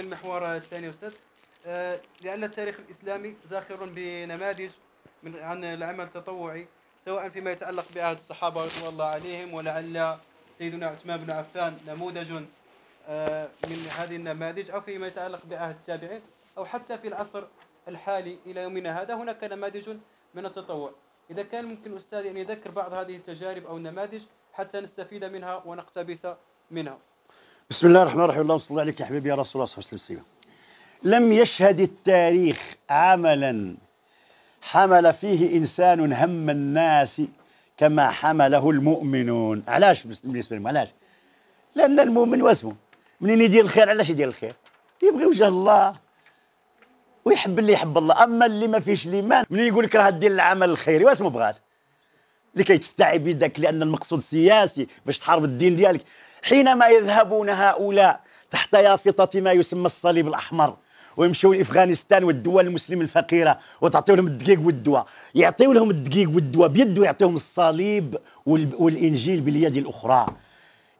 للمحور الثاني أستاذ آه، لأن التاريخ الإسلامي زاخر بنماذج من عن العمل التطوعي سواء فيما يتعلق بعهد الصحابة رضوان الله عليهم ولعل سيدنا عثمان بن عفان نموذج آه، من هذه النماذج أو فيما يتعلق بعهد التابعين أو حتى في العصر الحالي إلى يومنا هذا هناك نماذج من التطوع إذا كان ممكن أستاذي أن يذكر بعض هذه التجارب أو النماذج حتى نستفيد منها ونقتبس منها بسم الله الرحمن الرحيم اللهم صل عليك يا حبيبي يا رسول الله صلى الله عليه وسلم لم يشهد التاريخ عملا حمل فيه انسان هم الناس كما حمله المؤمنون علاش بالنسبه لهم علاش لان المؤمن واسمه منين يدير الخير علاش يدير الخير يبغي وجه الله ويحب اللي يحب الله اما اللي ما فيش الايمان منين يقول لك راه دير العمل الخيري واسمه بغات لكي تستعبدك لان المقصود سياسي باش تحارب الدين ديالك حينما يذهبون هؤلاء تحت يافطه ما يسمى الصليب الاحمر ويمشيو لافغانستان والدول المسلمه الفقيره وتعطيو لهم الدقيق والدواء يعطيو لهم الدقيق والدواء بيد ويعطيهم الصليب والانجيل باليد الاخرى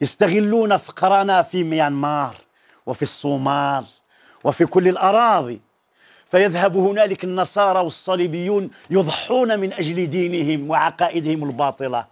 يستغلون فقرنا في ميانمار وفي الصومال وفي كل الاراضي فيذهب هنالك النصارى والصليبيون يضحون من أجل دينهم وعقائدهم الباطلة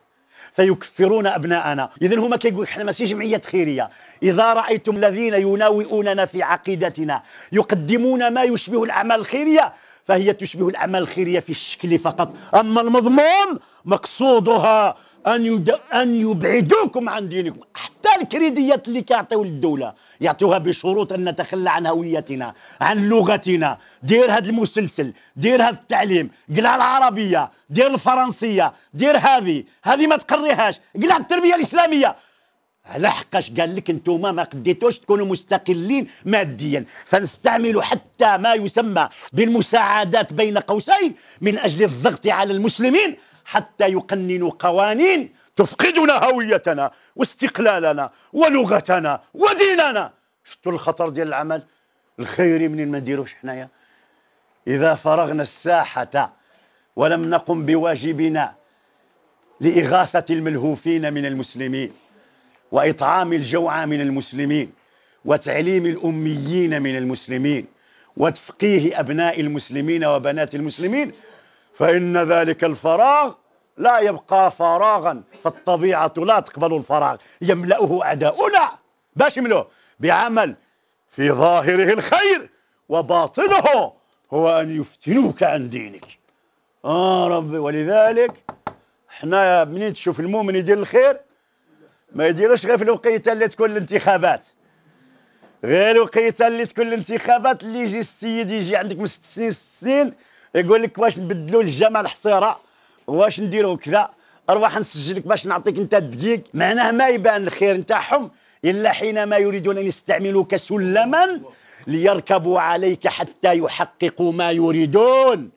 فيكفرون أبناءنا إذا هما كيقول إحنا ماشي جمعية خيرية إذا رأيتم الذين يناوئوننا في عقيدتنا يقدمون ما يشبه الأعمال الخيرية فهي تشبه الأعمال الخيرية في الشكل فقط أما المضمون مقصودها ان يد... ان يبعدوكم عن دينكم حتى الكريديات اللي كيعطيو للدوله يعطوها بشروط ان نتخلى عن هويتنا عن لغتنا دير هذا المسلسل دير هذا التعليم قلع العربيه دير الفرنسيه دير هذه هذه ما تقريهاش قلع التربيه الاسلاميه لحقاش قال لك انتوما ما قديتوش تكونوا مستقلين ماديا فنستعمل حتى ما يسمى بالمساعدات بين قوسين من اجل الضغط على المسلمين حتى يقننوا قوانين تفقدنا هويتنا واستقلالنا ولغتنا وديننا شتو الخطر ديال العمل الخيري منين ما نديروش حنايا اذا فرغنا الساحه ولم نقم بواجبنا لاغاثه الملهوفين من المسلمين وإطعام الجوعى من المسلمين وتعليم الأميين من المسلمين وتفقيه أبناء المسلمين وبنات المسلمين فإن ذلك الفراغ لا يبقى فراغا فالطبيعة لا تقبل الفراغ يملأه أعداؤنا باش يملوه بعمل في ظاهره الخير وباطنه هو أن يفتنوك عن دينك آه ربي ولذلك احنا منين تشوف المؤمن يدير الخير ما يديروش غير في الوقيته اللي تكون الانتخابات غير الوقيته اللي تكون الانتخابات اللي يجي السيد يجي عندك من ست سنين يقول لك واش نبدلوا الجمال الحصيره واش نديروا كذا اروح نسجلك باش نعطيك انت الدقيق معناه ما يبان الخير نتاعهم الا حينما يريدون ان يستعملوك سلما ليركبوا عليك حتى يحققوا ما يريدون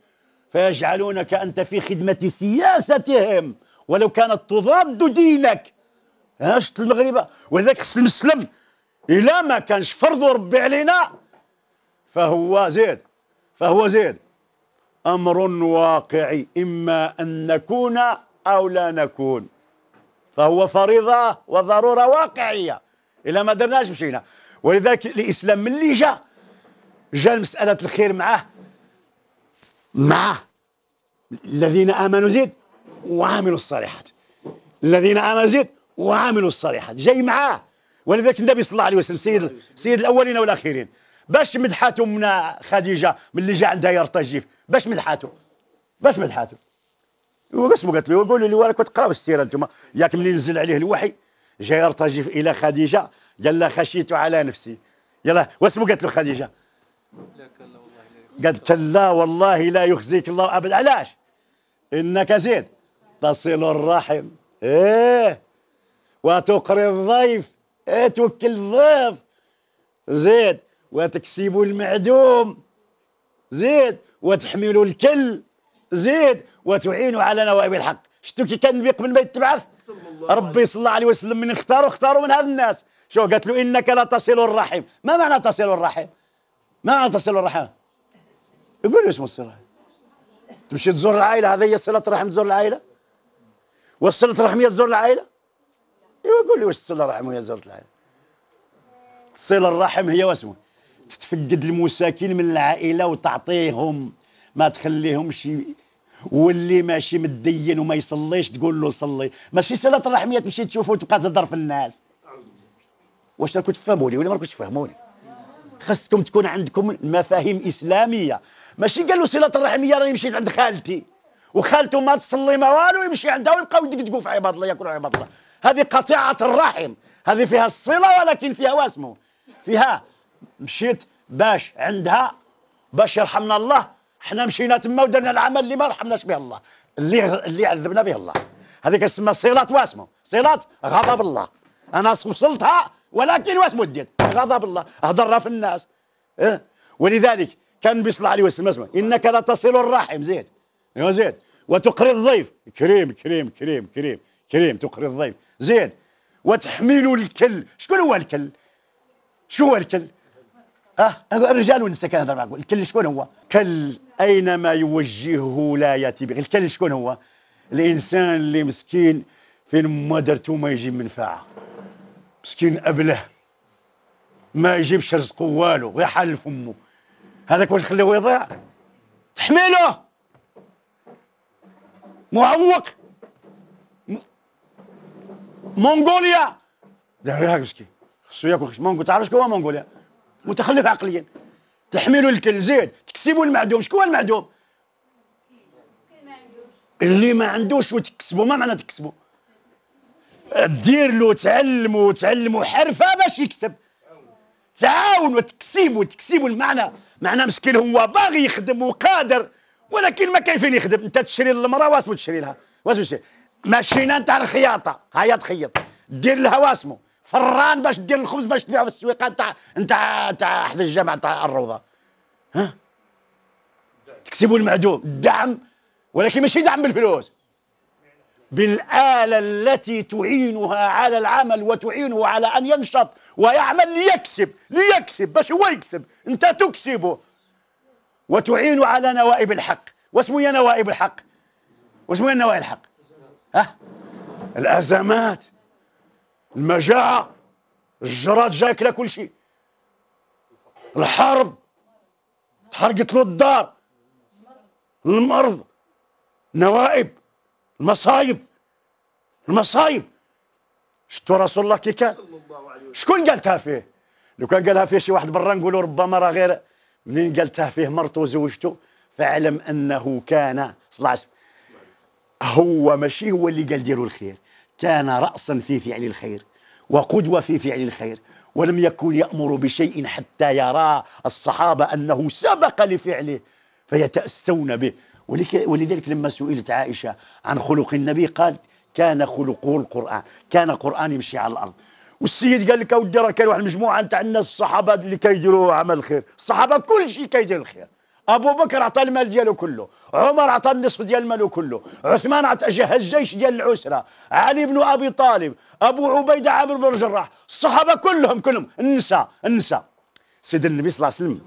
فيجعلونك انت في خدمه سياستهم ولو كانت تضاد دينك ها شفت المغرب ولذلك خص المسلم الا ما كانش فرض ربي علينا فهو زيد فهو زيد امر واقعي اما ان نكون او لا نكون فهو فريضه وضروره واقعيه الا ما درناش مشينا ولذلك الاسلام ملي جا جا مساله الخير معاه معاه الذين امنوا زيد وعملوا الصالحات الذين امنوا زيد وعاملوا الصالحات جاي معاه ولذلك النبي صلى الله عليه وسلم سيد سيد الاولين والاخرين باش مدحاته من خديجه من اللي جا عندها يرتجف باش مدحاته باش مدحاته وقسمه قالت له قولوا لي وانا كنت السيره انتم ياك ملي نزل عليه الوحي جا يرتجف الى خديجه قال لها خشيت على نفسي يلا واسمه قالت له خديجه قالت لا والله لا يخزيك الله ابدا علاش انك زيد تصل الرحم ايه وتقري الضيف إيه توكل الضيف زيد وتكسب المعدوم زيد وتحمل الكل زيد وتعين على نوائب الحق شتو كي كان النبي قبل ما يتبعث ربي صلى الله عليه وسلم من اختاروا اختاروا من هذا الناس شو قالت له انك لا تصل الرحم ما معنى تصل الرحم ما معنى تصل الرحم يقول له اسمه تمشي تزور العائله هذه هي صله رحم تزور العائله والصله رحمية تزور العائله ايوا قول لي واش تصل الرحم يا زرت العين تصل الرحم هي واسمو تتفقد المساكين من العائله وتعطيهم ما تخليهمش واللي ماشي مدين وما يصليش تقول له صلي ماشي صله الرحميه تمشي تشوف وتبقى تهضر في الناس واش راكم تفهموني ولا ما راكمش تفهموني خاصكم تكون عندكم مفاهيم اسلاميه ماشي قالوا صله الرحميه راني مشيت عند خالتي وخالته ما تصلي ما والو يمشي عندها ويبقاو يدقدقوا في عباد الله ياكلوا عباد الله هذه قطيعة الرحم هذه فيها الصلة ولكن فيها واسمه فيها مشيت باش عندها باش يرحمنا الله احنا مشينا تما ودرنا العمل اللي ما رحمناش به الله اللي اللي عذبنا به الله هذيك تسمى صلة واسمه صلة غضب الله انا وصلتها ولكن واسمه ديت غضب الله هضرها في الناس اه ولذلك كان النبي صلى الله عليه وسلم اسمه انك لتصل الرحم زيد يا زيد وتقري الضيف كريم كريم كريم كريم كريم تقري الضيف زيد وتحمل الكل شكون هو الكل شكون هو الكل اه الرجال والنساء هذا معقول الكل شكون هو كل اينما يوجهه لا ياتي به الكل شكون هو الانسان اللي مسكين فين ما درتو ما يجيب منفعه مسكين ابله ما يجيبش رزقه والو غير حال هذاك واش خليه يضيع تحمله معوق مونغوليا ده هاكسكي خصو ياكل خش مونغو تعرف شكون هو مونغوليا متخلف عقليا تحملوا الكل زيد تكسبوا المعدوم شكون المعدوم اللي ما عندوش وتكسبوا ما معنى تكسبوا دير له تعلموا تعلموا حرفه باش يكسب تعاون تكسبوا تكسبوا المعنى معنى مسكين هو باغي يخدم وقادر ولكن ما كاين فين يخدم انت تشري للمراه واسمو تشري لها واسمو تشري ماشينا نتاع الخياطه هيا تخيط دير لها اسمه فران باش دير الخبز باش تبيعه في السويقه نتاع نتاع نتاع حفل الجامعه نتاع الروضه ها تكسبوا المعدوم دعم ولكن ماشي دعم بالفلوس بالآلة التي تعينها على العمل وتعينه على أن ينشط ويعمل ليكسب ليكسب باش هو يكسب أنت تكسبه وتعين على نوائب الحق واسمه يا نوائب الحق واسمه يا نوائب الحق الأزمات المجاعة الجراد جاكلة كل شيء الحرب تحرقت له الدار المرض نوائب المصايب المصايب شتو رسول الله كي كان شكون قالتها فيه لو كان قالها فيه شي واحد برا نقولوا ربما راه غير منين قالتها فيه مرته وزوجته فاعلم انه كان صلى الله عليه وسلم هو ماشي هو اللي قال ديروا الخير كان رأسا في فعل الخير وقدوة في فعل الخير ولم يكن يأمر بشيء حتى يرى الصحابة أنه سبق لفعله فيتأسون به ولذلك لما سئلت عائشة عن خلق النبي قالت كان خلقه القرآن كان قرآن يمشي على الأرض والسيد قال لك اودي راه كاين واحد المجموعه نتاع الناس الصحابه اللي كيديروا عمل الخير الصحابه كل شيء كيدير الخير ابو بكر عطى المال ديالو كله عمر عطى النصف ديال ماله كله عثمان عطى جهز جيش ديال العسره علي بن ابي طالب ابو عبيده عامر بن الجراح الصحابه كلهم كلهم النساء النساء سيدنا النبي صلى الله عليه وسلم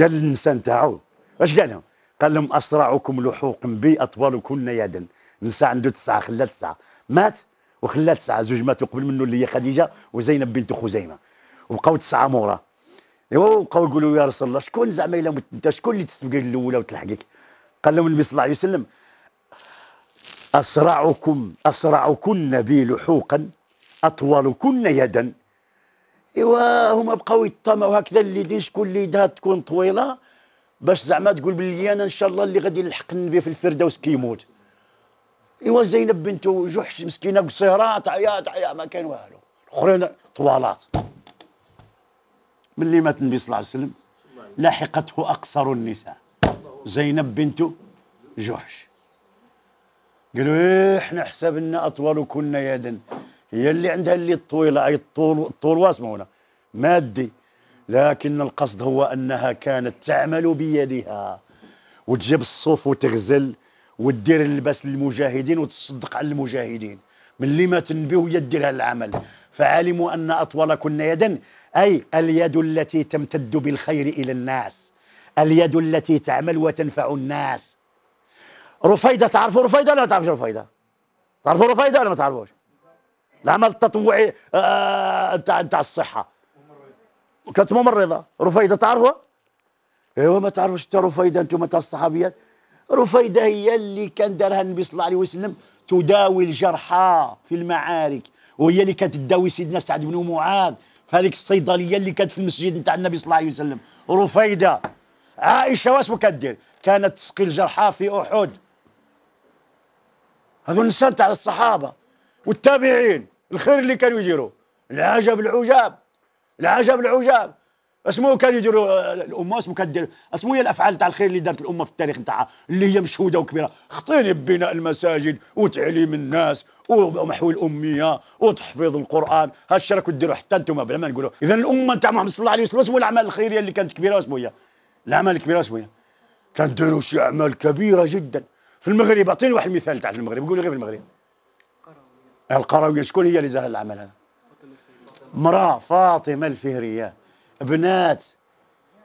قال للنساء نتاعو اش قال لهم قال لهم اسرعكم لحوق بي اطولكن يدا النساء عنده تسعه خلى تسعه مات وخلى تسعه زوج ماتوا قبل منه اللي هي خديجه وزينب بنت خزيمه وبقاو تسعه مورا ايوا وبقاو يقولوا يا رسول الله شكون زعما الا مت انت شكون اللي تسبق الاولى وتلحقك قال لهم النبي صلى الله عليه وسلم اسرعكم اسرعكن بي لحوقا اطولكن يدا ايوا هما بقاو يطمعوا هكذا اللي دي شكون اللي يدها تكون طويله باش زعما تقول باللي انا ان شاء الله اللي غادي نلحق النبي في الفردوس كيموت ايوا زينب بنته جحش مسكينه قصيره تعيا تعيا ما كان والو الاخرين طوالات من اللي مات النبي صلى الله عليه وسلم لحقته أقصر النساء زينب بنت جحش قالوا إيه إحنا حسبنا أطول كنا يدا هي اللي عندها اللي الطويلة أي الطول الطول واسمه هنا مادي لكن القصد هو أنها كانت تعمل بيدها وتجيب الصوف وتغزل وتدير اللباس للمجاهدين وتصدق على المجاهدين من اللي ما تنبيه يديرها العمل فعلموا أن اطول كنا يدا أي اليد التي تمتد بالخير إلى الناس اليد التي تعمل وتنفع الناس رفيدة تعرفوا رفيدة ولا ما تعرفوش رفيدة تعرفوا رفيدة ولا ما تعرفوش العمل التطوعي آه نتاع آه، الصحة كانت ممرضة رفيدة تعرفها ايوا ما تعرفوش حتى رفيدة انتم تاع الصحابيات رفيدة هي اللي كان دارها النبي صلى الله عليه وسلم تداوي الجرحى في المعارك وهي اللي كانت تداوي سيدنا سعد بن معاذ في هذيك الصيدليه اللي كانت في المسجد نتاع النبي صلى الله عليه وسلم رفيده عائشه واش كدير كانت تسقي الجرحى في احد هذو النساء تاع الصحابه والتابعين الخير اللي كانوا يديروا العجب العجاب العجب العجاب اسمو كان يديروا آه، الامه اسمو كان دير اسمو هي الافعال تاع الخير اللي دارت الامه في التاريخ نتاعها اللي هي مشهوده وكبيره خطيني ببناء المساجد وتعليم الناس ومحو الاميه وتحفيظ القران هالشي راكم ديروا حتى انتم بلا ما نقولوا اذا الامه نتاع محمد صلى الله عليه وسلم اسمو الاعمال الخيريه اللي كانت كبيره اسمو هي الاعمال الكبيره اسمو هي كانت ديروا شي اعمال كبيره جدا في المغرب اعطيني واحد المثال تاع المغرب قولي غير في المغرب القرويه القرويه شكون هي اللي دارت الاعمال هذا؟ مراه فاطمه الفهريه بنات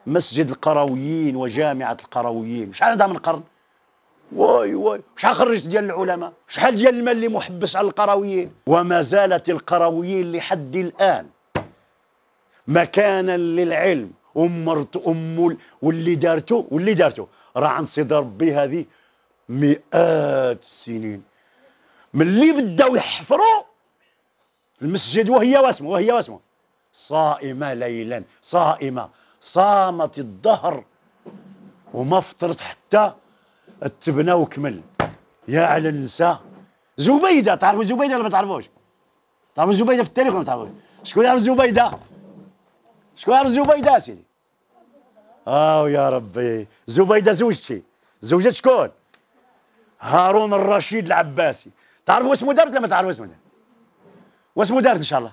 مسجد القرويين وجامعه القرويين شحال هذا من قرن واي واي شحال خرجت ديال العلماء شحال ديال المال اللي محبس على القرويين وما زالت القرويين لحد الان مكانا للعلم امرت ام واللي دارته واللي دارته راه عن صدى ربي هذه مئات السنين ملي بداو يحفروا المسجد وهي واسمه وهي واسمه صائمة ليلا صائمة صامت الظهر وما فطرت حتى التبنى وكمل يا على النساء زبيدة تعرفوا زبيدة ولا ما تعرفوش تعرفوا زبيدة في التاريخ ولا ما تعرفوش شكون يعرف زبيدة شكون يعرف زبيدة سيدي آه يا ربي زبيدة زوجتي زوجة شكون هارون الرشيد العباسي تعرفوا اسمه دارت ولا ما تعرفوا اسمه دارت واسمه دارت ان شاء الله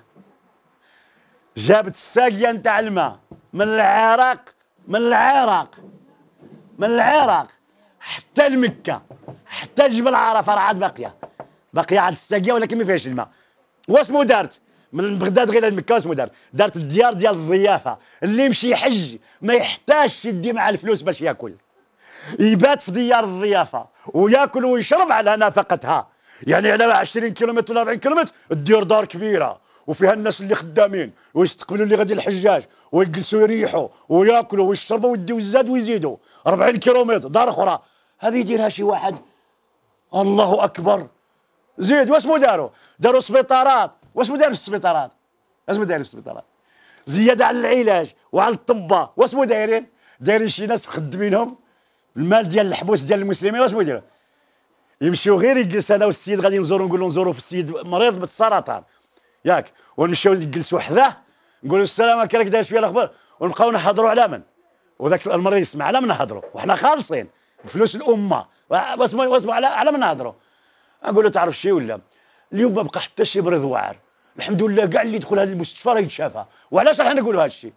جابت الساقيه نتاع الماء من العراق من العراق من العراق حتى لمكه حتى جبل عرفه راه عاد باقيه باقيه عاد الساقيه ولكن ما فيهاش الماء واسمو دارت من بغداد غير المكة واسمو دارت دارت الديار ديال الضيافه اللي يمشي يحج ما يحتاجش يدي مع الفلوس باش ياكل يبات في ديار الضيافه وياكل ويشرب على نفقتها يعني على 20 كيلومتر ولا 40 كيلومتر دير دار كبيره وفيها الناس اللي خدامين ويستقبلوا اللي غادي الحجاج ويجلسوا يريحوا وياكلوا ويشربوا ويديوا الزاد ويزيدوا 40 كيلومتر دار اخرى هذه يديرها شي واحد الله اكبر زيد واسمو داروا داروا سبيطارات واسمو داروا السبيطارات اسمو داروا السبيطارات زياده على العلاج وعلى الطبه واسمو دايرين دايرين شي ناس خدمينهم المال ديال الحبوس ديال المسلمين واسمو دايرين يمشيو غير يجلس انا والسيد غادي نزورو نقول له نزورو في السيد مريض بالسرطان ياك ونمشيو نجلسوا حذاه نقولوا السلام عليكم راك داير شويه الاخبار ونبقاو نحضروا على من وذاك المره يسمع على من نهضروا وحنا خالصين فلوس الامه واسمع واسمع على على من نهضروا نقول له تعرف شي ولا اليوم ما بقى حتى شي مريض واعر الحمد لله كاع اللي يدخل هذا المستشفى راه يتشافى وعلاش راح نقولوا هذا الشيء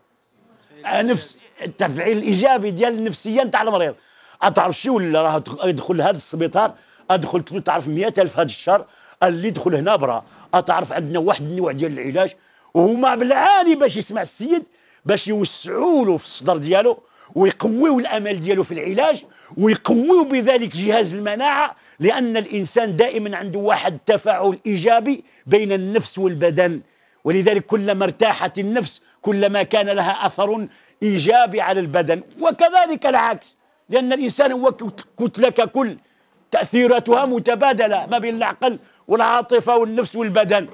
أه، نفس التفعيل الايجابي ديال النفسيه نتاع المريض أه، تعرف شي ولا راه يدخل هذا السبيطار ادخل تعرف 100000 هذا الشهر اللي يدخل هنا برا اتعرف عندنا واحد النوع ديال العلاج وهما بالعالي باش يسمع السيد باش يوسعوا له في الصدر ديالو ويقويوا الامل ديالو في العلاج ويقويوا بذلك جهاز المناعه لان الانسان دائما عنده واحد التفاعل ايجابي بين النفس والبدن ولذلك كلما ارتاحت النفس كلما كان لها اثر ايجابي على البدن وكذلك العكس لان الانسان هو كتله ككل تأثيراتها متبادلة ما بين العقل والعاطفة والنفس والبدن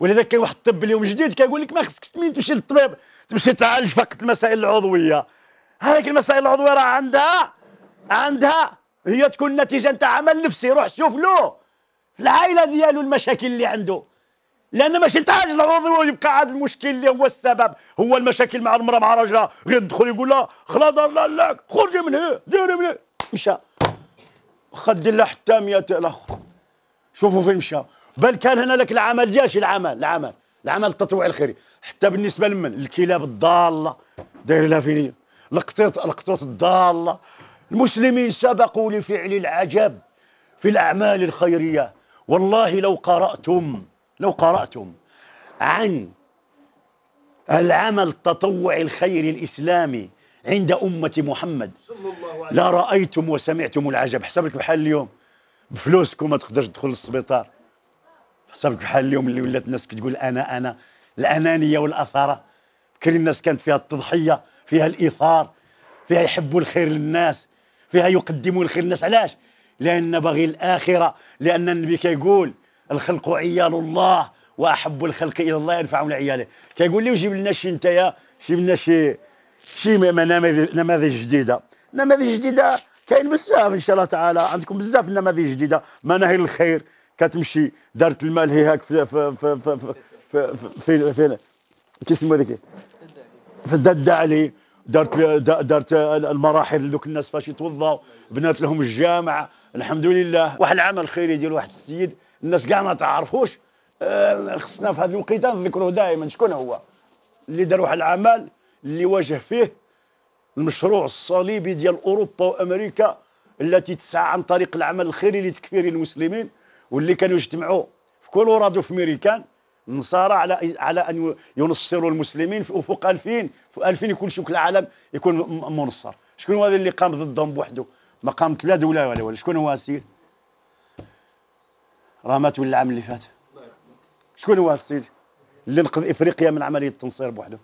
ولذلك كاين واحد الطب اليوم جديد كيقول لك ما خصكش تمين تمشي للطبيب تمشي تعالج فقط المسائل العضوية هذيك المسائل العضوية راه عندها عندها هي تكون نتيجة نتاع عمل نفسي روح شوف له في العائلة ديالو المشاكل اللي عنده لان ماشي تعالج العضو ويبقى عاد المشكل اللي هو السبب هو المشاكل مع المراه مع راجلها غير يدخل يقول لها خلاص دار لك خرجي من هنا ديري من هنا مشى خد له حتى 100 الاف شوفوا فين مشى بل كان هنالك العمل جاش العمل العمل العمل التطوعي الخيري حتى بالنسبه لمن الكلاب الضاله داير لها فين القطوط القطوط الضاله المسلمين سبقوا لفعل العجب في الاعمال الخيريه والله لو قراتم لو قراتم عن العمل التطوعي الخيري الاسلامي عند أمة محمد لا رأيتم وسمعتم العجب حسابك بحال اليوم بفلوسكم ما تقدرش تدخل للسبيطار حسابك بحال اليوم اللي ولات الناس كتقول أنا أنا الأنانية والأثارة كل الناس كانت فيها التضحية فيها الإيثار فيها يحبوا الخير للناس فيها يقدموا الخير للناس علاش لأن بغي الآخرة لأن النبي كيقول الخلق عيال الله وأحب الخلق إلى الله ينفعهم لعياله كيقول لي وجيب لنا شي نتايا جيب لنا شي شي نماذج جديده نماذج جديده كاين بزاف ان شاء الله تعالى عندكم بزاف النماذج جديده مناهل الخير كتمشي دارت المال هي هاك في في في في في في, في, في في في في دارت دارت المراحل لذوك الناس فاش يتوضاو بنات لهم الجامع الحمد لله واحد العمل خيري ديال واحد السيد الناس كاع ما تعرفوش آه، خصنا في هذه الوقيته نذكروه دائما شكون هو اللي دار واحد العمل اللي واجه فيه المشروع الصليبي ديال اوروبا وامريكا التي تسعى عن طريق العمل الخيري لتكفير المسلمين واللي كانوا يجتمعوا في كولورادو في ميريكان النصارى على على ان ينصروا المسلمين في افق 2000 في 2000 يكون شوك العالم يكون منصر شكون هو اللي قام ضدهم بوحده ما قامت لا دوله ولا ولا شكون هو السيد راه مات ولا العام اللي فات شكون هو السيد اللي نقذ افريقيا من عمليه التنصير بوحده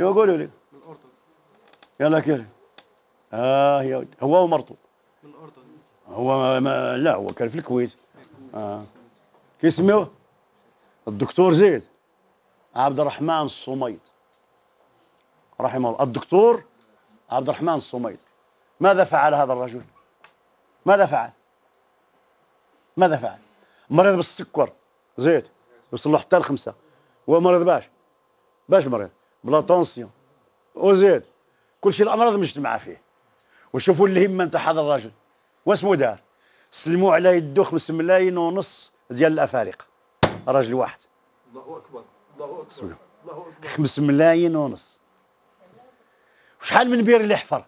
ايوه قولوا لي من الأردن يلا كيري اه يا هو ومرته من الأردن هو ما لا هو كان في الكويت اه اسمه الدكتور زيد عبد الرحمن الصميد رحمه الله الدكتور عبد الرحمن الصميد ماذا فعل هذا الرجل؟ ماذا فعل؟ ماذا فعل؟ مريض بالسكر زيت وصل له حتى الخمسه مريض باش باش مريض بلا طونسيون وزيد كلشي الامراض مجتمعه فيه وشوفوا الهمه نتاع هذا الرجل واسمو دار سلموا على يدو 5 ملايين ونص ديال الافارقه راجل واحد الله اكبر الله اكبر الله اكبر 5 ملايين ونص وشحال من بير اللي حفر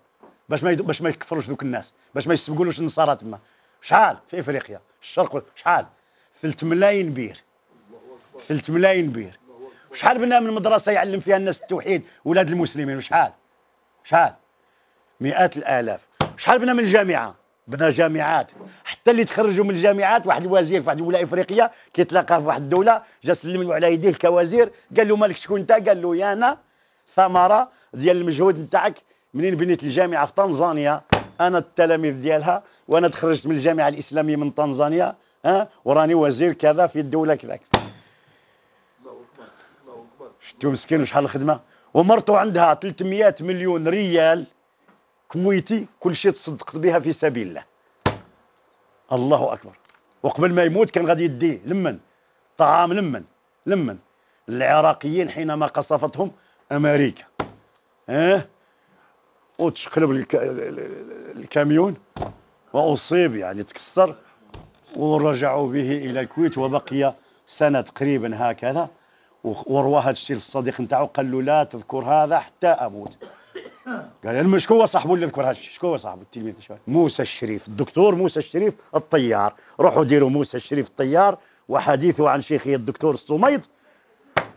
باش ما يدو باش ما يكفروش ذوك الناس باش ما يسبقولوش النصارى تما شحال في افريقيا الشرق شحال 3 ملايين بير 3 ملايين بير وشحال بنا من مدرسه يعلم فيها الناس التوحيد ولاد المسلمين وشحال شحال مئات الالاف شحال بنا من الجامعه بنا جامعات حتى اللي تخرجوا من الجامعات واحد الوزير في واحد الولايه الافريقيه كيتلاقى في واحد الدوله جا سلم له على يديه كوزير قال له مالك شكون انت قال له يانا ثمره ديال المجهود نتاعك منين بنيت الجامعه في تنزانيا انا التلاميذ ديالها وانا تخرجت من الجامعه الاسلاميه من تنزانيا ها وراني وزير كذا في الدوله كذا شفتوا مسكين وشحال الخدمه ومرته عندها 300 مليون ريال كويتي كل شيء تصدقت بها في سبيل الله الله اكبر وقبل ما يموت كان غادي يديه لمن طعام لمن لمن العراقيين حينما قصفتهم امريكا اه وتشقلب الك... الكاميون واصيب يعني تكسر ورجعوا به الى الكويت وبقي سنه تقريبا هكذا وروى هذا الشيء للصديق نتاعو قال له لا تذكر هذا حتى اموت قال لهم شكون هو صاحبه اللي ذكر هذا الشيء شكون هو صاحبه التلميذ موسى الشريف الدكتور موسى الشريف الطيار روحوا ديروا موسى الشريف الطيار وحديثه عن شيخه الدكتور الصميط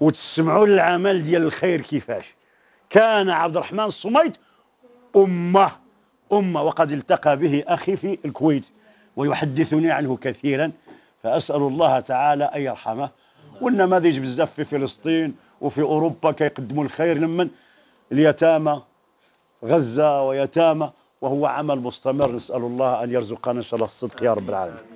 وتسمعوا العمل ديال الخير كيفاش كان عبد الرحمن الصميط امه امه وقد التقى به اخي في الكويت ويحدثني عنه كثيرا فاسال الله تعالى ان يرحمه والنماذج بزاف في فلسطين وفي اوروبا كيقدموا الخير لمن اليتامى غزه ويتامى وهو عمل مستمر نسال الله ان يرزقنا ان شاء الله الصدق يا رب العالمين